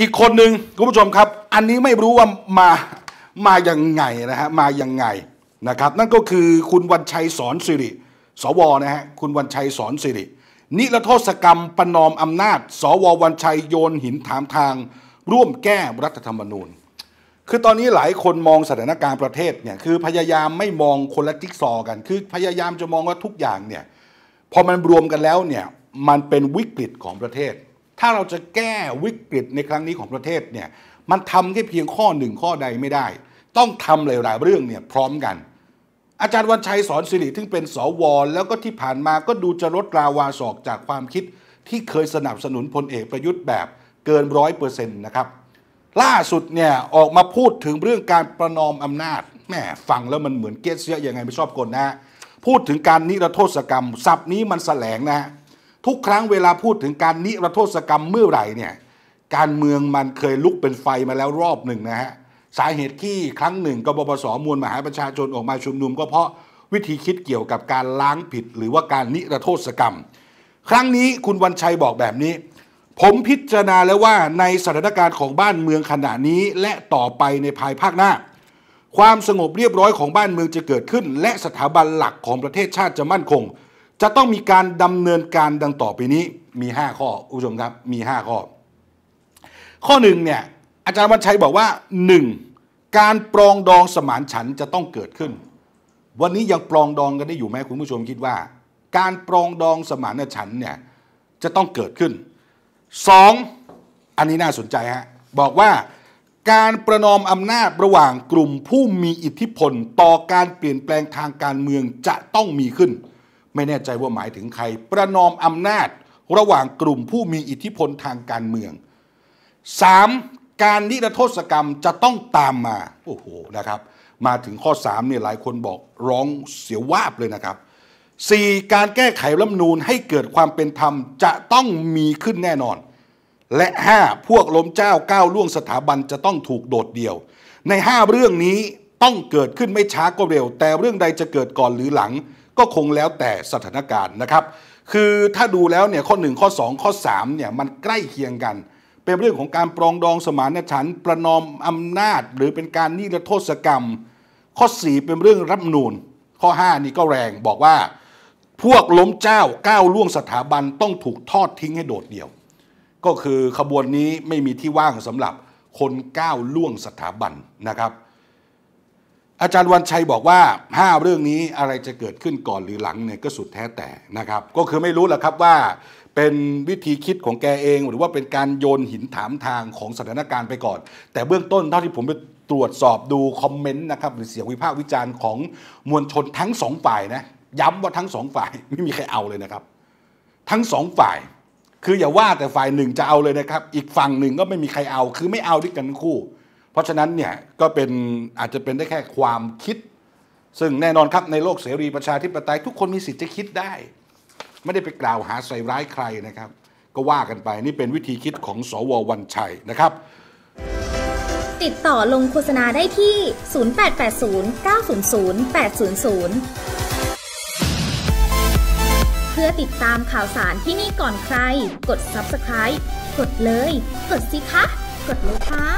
อีกคนหนึ่งคุณผู้ชมครับอันนี้ไม่รู้ว่ามามาอย่างไงนะฮะมาอย่างไงนะครับนั่นก็คือคุณวันชัยสอนสิริ สวนะฮะคุณวันชัยสอนสิริ นิรโทษกรรมประนอมอำนาจ สววันชัยโยนหินถามทาง ร่วมแก้รัฐธรรมนูญ คือตอนนี้หลายคนมองสถานการณ์ประเทศเนี่ยคือพยายามไม่มองคนละจิ๊กซอกัน คือพยายามจะมองว่าทุกอย่างเนี่ยพอมันรวมกันแล้วเนี่ยมันเป็นวิกฤตของประเทศถ้าเราจะแก้วิกฤตในครั้งนี้ของประเทศเนี่ยมันทำแค่เพียงข้อหนึ่งข้อใดไม่ได้ ต้องทำหลาย ๆเรื่องเนี่ยพร้อมกัน อาจารย์วันชัยสอนสิริที่เป็นสวแล้วก็ที่ผ่านมาก็ดูจะลดราวาศอกจากความคิด ที่เคยสนับสนุนพลเอกประยุทธ์แบบเกินร้อยเปอร์เซ็นต์นะครับ ล่าสุดเนี่ยออกมาพูดถึงเรื่องการประนอมอำนาจแม่ฟังแล้วมันเหมือนเกสเซียยังไงไม่ชอบกลนะพูดถึงการนิรโทษกรรมศัพท์นี้มันแสลงนะฮะทุกครั้งเวลาพูดถึงการนิรโทษกรรมเมื่อไหร่เนี่ยการเมืองมันเคยลุกเป็นไฟมาแล้วรอบหนึ่งนะฮะ สาเหตุที่ครั้งหนึ่งกบพศมวล มหาประชาชนออกมาชุมนุมก็เพราะวิธีคิดเกี่ยวกับการล้างผิดหรือว่าการนิรโทษกรรม ครั้งนี้คุณวันชัยบอกแบบนี้ ผมพิจารณาแล้วว่าในสถานการณ์ของบ้านเมืองขณะนี้และต่อไปในภายภาคหน้า ความสงบเรียบร้อยของบ้านเมืองจะเกิดขึ้น และสถาบันหลักของประเทศชาติจะมั่นคงจะต้องมีการดำเนินการดังต่อไปนี้ มี5ข้อคุณผู้ชมครับ มี5ข้อ ข้อหนึ่งเนี่ยอาจารย์วันชัยบอกว่า 1. การปรองดองสมานฉันจะต้องเกิดขึ้น วันนี้ยังปรองดองกันได้อยู่ไหมคุณผู้ชมคิดว่า การปรองดองสมานฉันเนี่ยจะต้องเกิดขึ้น 2. อันนี้น่าสนใจฮะบอกว่า การประนอมอำนาจระหว่างกลุ่มผู้มีอิทธิพลต่อการเปลี่ยนแปลงทางการเมืองจะต้องมีขึ้นไม่แน่ใจว่าหมายถึงใคร ประนอมอำนาจระหว่างกลุ่มผู้มีอิทธิพลทางการเมือง 3. การนิรโทษกรรมจะต้องตามมา โอ้โห นะครับ มาถึงข้อ3เนี่ยหลายคนบอกร้องเสียววาบเลยนะครับ 4. การแก้ไขรัฐนูลให้เกิดความเป็นธรรมจะต้องมีขึ้นแน่นอน และ 5. พวกล้มเจ้าก้าวล่วงสถาบันจะต้องถูกโดดเดี่ยว ใน 5 เรื่องนี้ต้องเกิดขึ้นไม่ช้าก็เร็ว แต่เรื่องใดจะเกิดก่อนหรือหลังก็คงแล้วแต่สถานการณ์นะครับ คือถ้าดูแล้วเนี่ยข้อ1ข้อ2 ข้อ3เนี่ยมันใกล้เคียงกัน เป็นเรื่องของการปรองดองสมานฉันท์ประนอมอำนาจ หรือเป็นการนิรโทษกรรม ข้อ 4 เป็นเรื่องรับนูนข้อ 5 นี่ก็แรงบอกว่าพวกล้มเจ้าก้าวล่วงสถาบันต้องถูกทอดทิ้งให้โดดเดี่ยว ก็คือขบวนนี้ไม่มีที่ว่างสำหรับคนก้าวล่วงสถาบันนะครับอาจารย์วันชัยบอกว่า5เรื่องนี้อะไรจะเกิดขึ้นก่อนหรือหลังเนี่ยก็สุดแท้แต่นะครับ ก็คือไม่รู้แหละครับว่าเป็นวิธีคิดของแกเอง หรือว่าเป็นการโยนหินถามทางของสถานการณ์ไปก่อน แต่เบื้องต้นเท่าที่ผมไปตรวจสอบดูคอมเมนต์นะครับ หรือเสียงวิพากษ์วิจารณ์ของมวลชนทั้งสองฝ่ายนะย้ำว่าทั้งสองฝ่าย ไม่มีใครเอาเลยนะครับ ทั้งสองฝ่ายคืออย่าว่าแต่ฝ่ายหนึ่งจะเอาเลยนะครับอีกฝั่งหนึ่งก็ไม่มีใครเอา คือไม่เอาด้วยกันคู่เพราะฉะนั้นเนี่ยก็เป็นอาจจะเป็นได้แค่ความคิด ซึ่งแน่นอนครับในโลกเสรีประชาธิปไตยทุกคนมีสิทธิ์จะคิดได้ ไม่ได้ไปกล่าวหาใส่ร้ายใครนะครับ ก็ว่ากันไปนี่เป็นวิธีคิดของ สววันชัยนะครับ ติดต่อลงโฆษณาได้ที่ 0880 900 800 เพื่อติดตามข่าวสารที่นี่ก่อนใคร กด subscribe กดเลย กดสิคะกดเลยค่ะ